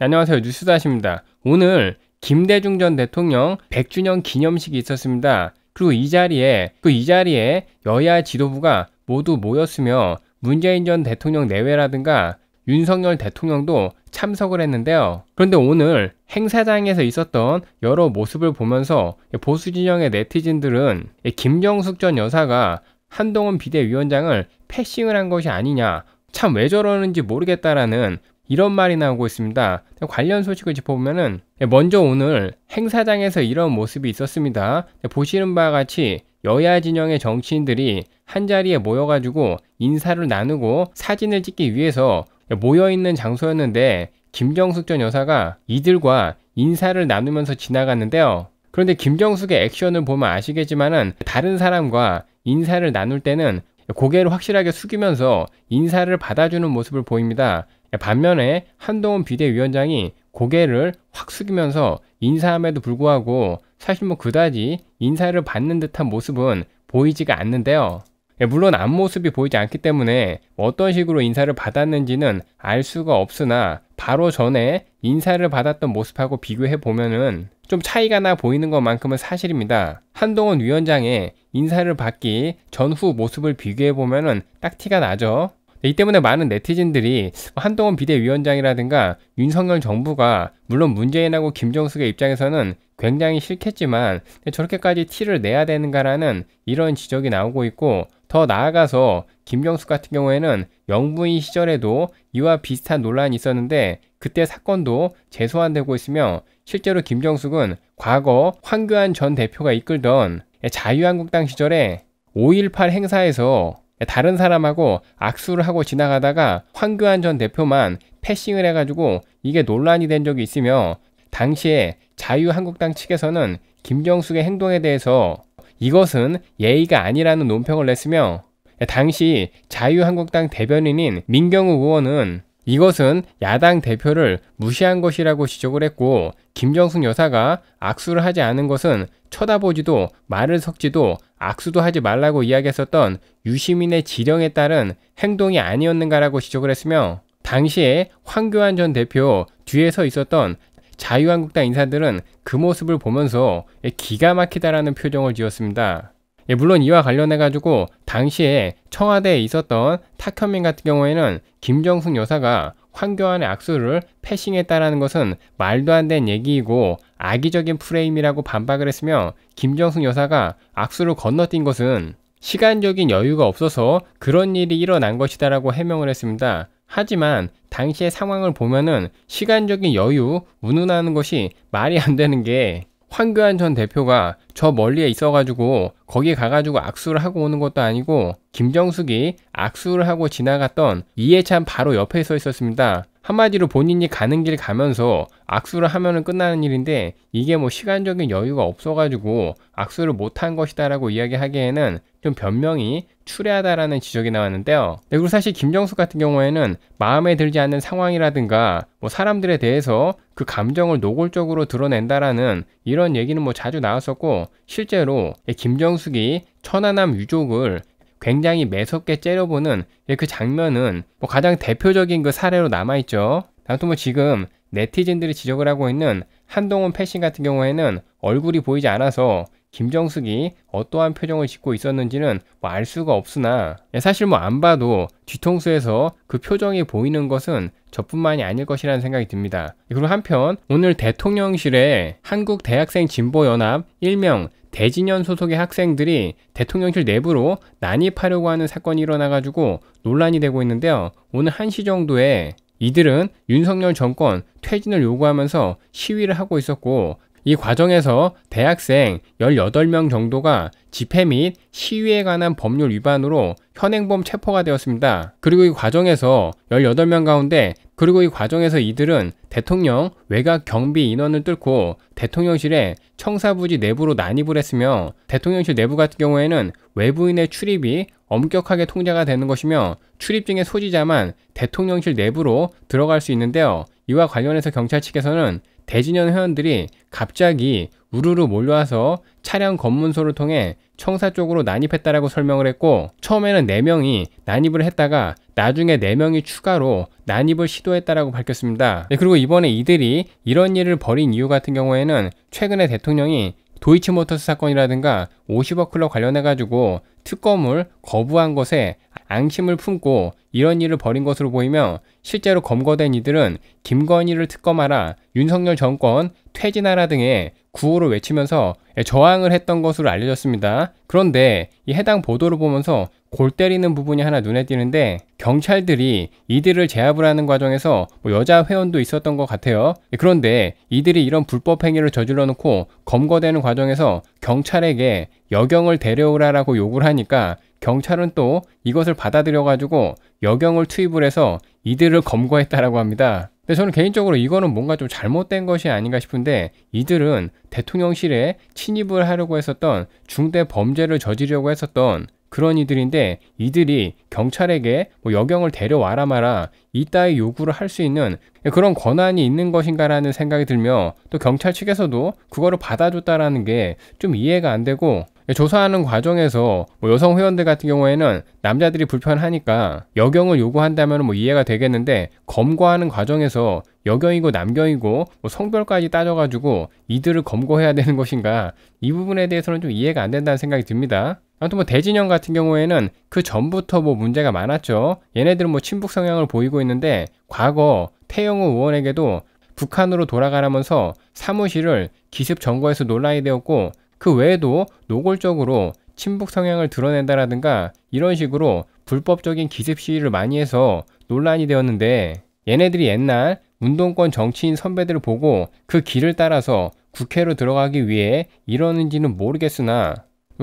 네, 안녕하세요. 뉴스다십니다. 오늘 김대중 전 대통령 100주년 기념식이 있었습니다. 그리고 이 자리에 그 이 자리에 여야 지도부가 모두 모였으며 문재인 전 대통령 내외라든가 윤석열 대통령도 참석을 했는데요. 그런데 오늘 행사장에서 있었던 여러 모습을 보면서 보수 진영의 네티즌들은 김정숙 전 여사가 한동훈 비대위원장을 패싱을 한 것이 아니냐 참 왜 저러는지 모르겠다라는 이런 말이 나오고 있습니다. 관련 소식을 짚어보면은 예, 먼저 오늘 행사장에서 이런 모습이 있었습니다. 예, 보시는 바와 같이 여야 진영의 정치인들이 한자리에 모여가지고 인사를 나누고 사진을 찍기 위해서 예, 모여있는 장소였는데 김정숙 전 여사가 이들과 인사를 나누면서 지나갔는데요. 그런데 김정숙의 액션을 보면 아시겠지만은 다른 사람과 인사를 나눌 때는 고개를 확실하게 숙이면서 인사를 받아주는 모습을 보입니다. 반면에 한동훈 비대위원장이 고개를 확 숙이면서 인사함에도 불구하고 사실 뭐 그다지 인사를 받는 듯한 모습은 보이지가 않는데요. 예, 물론 앞모습이 보이지 않기 때문에 어떤 식으로 인사를 받았는지는 알 수가 없으나 바로 전에 인사를 받았던 모습하고 비교해 보면은 좀 차이가 나 보이는 것만큼은 사실입니다. 한동훈 위원장의 인사를 받기 전후 모습을 비교해 보면은 딱 티가 나죠. 이 때문에 많은 네티즌들이 한동훈 비대위원장이라든가 윤석열 정부가 물론 문재인하고 김정숙의 입장에서는 굉장히 싫겠지만 저렇게까지 티를 내야 되는가라는 이런 지적이 나오고 있고 더 나아가서 김정숙 같은 경우에는 영부인 시절에도 이와 비슷한 논란이 있었는데 그때 사건도 재소환되고 있으며 실제로 김정숙은 과거 황교안 전 대표가 이끌던 자유한국당 시절에 5.18 행사에서 다른 사람하고 악수를 하고 지나가다가 황교안 전 대표만 패싱을 해가지고 이게 논란이 된 적이 있으며 당시에 자유한국당 측에서는 김정숙의 행동에 대해서 이것은 예의가 아니라는 논평을 냈으며 당시 자유한국당 대변인인 민경욱 의원은 이것은 야당 대표를 무시한 것이라고 지적을 했고 김정숙 여사가 악수를 하지 않은 것은 쳐다보지도 말을 섞지도 악수도 하지 말라고 이야기했었던 유시민의 지령에 따른 행동이 아니었는가라고 지적을 했으며 당시에 황교안 전 대표 뒤에서 있었던 자유한국당 인사들은 그 모습을 보면서 기가 막히다라는 표정을 지었습니다. 예, 물론 이와 관련해 가지고 당시에 청와대에 있었던 탁현민 같은 경우에는 김정숙 여사가 황교안의 악수를 패싱했다라는 것은 말도 안 되는 얘기이고 악의적인 프레임이라고 반박을 했으며 김정숙 여사가 악수를 건너뛴 것은 시간적인 여유가 없어서 그런 일이 일어난 것이다라고 해명을 했습니다. 하지만 당시의 상황을 보면은 시간적인 여유, 운운하는 것이 말이 안 되는 게 황교안 전 대표가 저 멀리에 있어가지고 거기에 가가지고 악수를 하고 오는 것도 아니고 김정숙이 악수를 하고 지나갔던 이해찬 바로 옆에 서 있었습니다. 한마디로 본인이 가는 길 가면서 악수를 하면은 끝나는 일인데 이게 뭐 시간적인 여유가 없어가지고 악수를 못한 것이다라고 이야기하기에는 좀 변명이 추레하다라는 지적이 나왔는데요. 네, 그리고 사실 김정숙 같은 경우에는 마음에 들지 않는 상황이라든가 뭐 사람들에 대해서 그 감정을 노골적으로 드러낸다라는 이런 얘기는 뭐 자주 나왔었고 실제로 김정숙이 천안함 유족을 굉장히 매섭게 째려보는 그 장면은 뭐 가장 대표적인 그 사례로 남아있죠. 아무튼 뭐 지금 네티즌들이 지적을 하고 있는 한동훈 패싱 같은 경우에는 얼굴이 보이지 않아서 김정숙이 어떠한 표정을 짓고 있었는지는 뭐알 수가 없으나 예, 사실 뭐 안 봐도 뒤통수에서 그 표정이 보이는 것은 저뿐만이 아닐 것이라는 생각이 듭니다. 그리고 한편 오늘 대통령실에 한국 대학생 진보연합 일명 대진연 소속의 학생들이 대통령실 내부로 난입하려고 하는 사건이 일어나가지고 논란이 되고 있는데요. 오늘 1시 정도에 이들은 윤석열 정권 퇴진을 요구하면서 시위를 하고 있었고 이 과정에서 대학생 18명 정도가 집회 및 시위에 관한 법률 위반으로 현행범 체포가 되었습니다. 그리고 이 과정에서 18명 가운데 그리고 이 과정에서 이들은 대통령 외곽 경비 인원을 뚫고 대통령실에 청사부지 내부로 난입을 했으며 대통령실 내부 같은 경우에는 외부인의 출입이 엄격하게 통제가 되는 것이며 출입증의 소지자만 대통령실 내부로 들어갈 수 있는데요. 이와 관련해서 경찰 측에서는 대진연 회원들이 갑자기 우르르 몰려와서 차량 검문소를 통해 청사 쪽으로 난입했다라고 설명을 했고 처음에는 4명이 난입을 했다가 나중에 4명이 추가로 난입을 시도했다라고 밝혔습니다. 네, 그리고 이번에 이들이 이런 일을 벌인 이유 같은 경우에는 최근에 대통령이 도이치모터스 사건이라든가 50억클럽 관련해가지고 특검을 거부한 것에 앙심을 품고 이런 일을 벌인 것으로 보이며 실제로 검거된 이들은 김건희를 특검하라, 윤석열 정권 퇴진하라 등의 구호를 외치면서 예, 저항을 했던 것으로 알려졌습니다. 그런데 이 해당 보도를 보면서 골 때리는 부분이 하나 눈에 띄는데 경찰들이 이들을 제압을 하는 과정에서 뭐 여자 회원도 있었던 것 같아요. 예, 그런데 이들이 이런 불법 행위를 저질러 놓고 검거되는 과정에서 경찰에게 여경을 데려오라라고 요구를 하니까 경찰은 또 이것을 받아들여 가지고 여경을 투입을 해서 이들을 검거했다라고 합니다. 근데 저는 개인적으로 이거는 뭔가 좀 잘못된 것이 아닌가 싶은데 이들은 대통령실에 침입을 하려고 했었던 중대 범죄를 저지려고 했었던 그런 이들인데 이들이 경찰에게 뭐 여경을 데려와라 마라 이따의 요구를 할 수 있는 그런 권한이 있는 것인가라는 생각이 들며 또 경찰 측에서도 그거를 받아줬다라는 게 좀 이해가 안 되고 조사하는 과정에서 뭐 여성 회원들 같은 경우에는 남자들이 불편하니까 여경을 요구한다면 뭐 이해가 되겠는데 검거하는 과정에서 여경이고 남경이고 뭐 성별까지 따져가지고 이들을 검거해야 되는 것인가 이 부분에 대해서는 좀 이해가 안 된다는 생각이 듭니다. 아무튼 뭐 대진영 같은 경우에는 그 전부터 뭐 문제가 많았죠. 얘네들은 뭐 친북 성향을 보이고 있는데 과거 태영호 의원에게도 북한으로 돌아가라면서 사무실을 기습 점거해서 논란이 되었고 그 외에도 노골적으로 친북 성향을 드러낸다라든가 이런 식으로 불법적인 기습 시위를 많이 해서 논란이 되었는데 얘네들이 옛날 운동권 정치인 선배들을 보고 그 길을 따라서 국회로 들어가기 위해 이러는지는 모르겠으나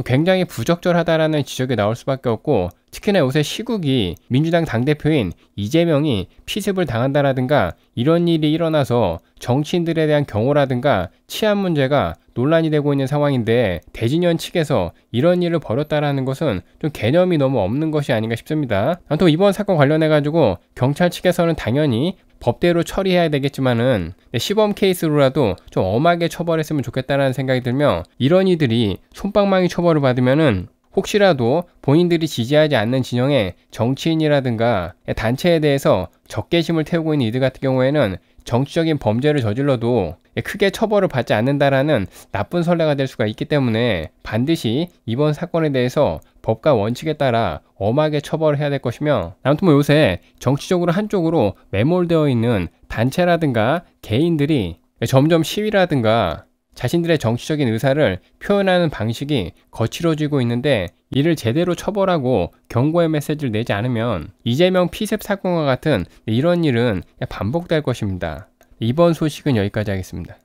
굉장히 부적절하다라는 지적이 나올 수밖에 없고 특히나 요새 시국이 민주당 당대표인 이재명이 피습을 당한다라든가 이런 일이 일어나서 정치인들에 대한 경호라든가 치안 문제가 논란이 되고 있는 상황인데 대진현 측에서 이런 일을 벌였다라는 것은 좀 개념이 너무 없는 것이 아닌가 싶습니다. 아무튼 이번 사건 관련해 가지고 경찰 측에서는 당연히 법대로 처리해야 되겠지만은 네, 시범 케이스로라도 좀 엄하게 처벌했으면 좋겠다라는 생각이 들며 이런 이들이 솜방망이 처벌을 받으면은 혹시라도 본인들이 지지하지 않는 진영의 정치인이라든가 단체에 대해서 적개심을 태우고 있는 이들 같은 경우에는 정치적인 범죄를 저질러도 크게 처벌을 받지 않는다라는 나쁜 선례가 될 수가 있기 때문에 반드시 이번 사건에 대해서 법과 원칙에 따라 엄하게 처벌을 해야 될 것이며 아무튼 뭐 요새 정치적으로 한쪽으로 매몰되어 있는 단체라든가 개인들이 점점 시위라든가 자신들의 정치적인 의사를 표현하는 방식이 거칠어지고 있는데 이를 제대로 처벌하고 경고의 메시지를 내지 않으면 이재명 피습 사건과 같은 이런 일은 반복될 것입니다. 이번 소식은 여기까지 하겠습니다.